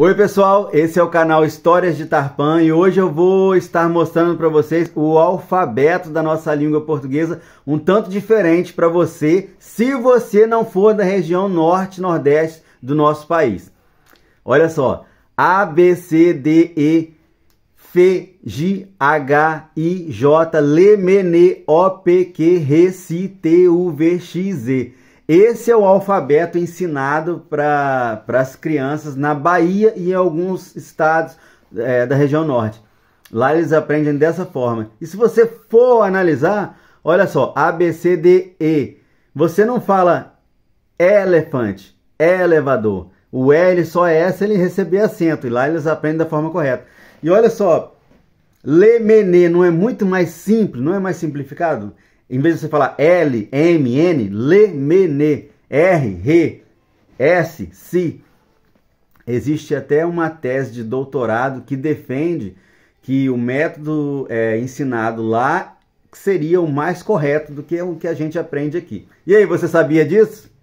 Oi pessoal, esse é o canal Histórias de Tarpan e hoje eu vou estar mostrando para vocês o alfabeto da nossa língua portuguesa, um tanto diferente para você, se você não for da região norte nordeste do nosso país. Olha só, A, B, C, D, E, F, G, H, I, J, L, M, N, O, P, Q, R, S, T, U, V, X, Z. Esse é o alfabeto ensinado para as crianças na Bahia e em alguns estados é, da região norte. Lá eles aprendem dessa forma. E se você for analisar, olha só, A, B, C, D, E. Você não fala elefante, elevador. O L só é essa ele receber acento. E lá eles aprendem da forma correta. E olha só, Lemene não é muito mais simples, não é mais simplificado? Em vez de você falar L, M, N, lê, me, ne, R, re, S, si. Existe até uma tese de doutorado que defende que o método é, ensinado lá seria o mais correto do que o que a gente aprende aqui. E aí, você sabia disso?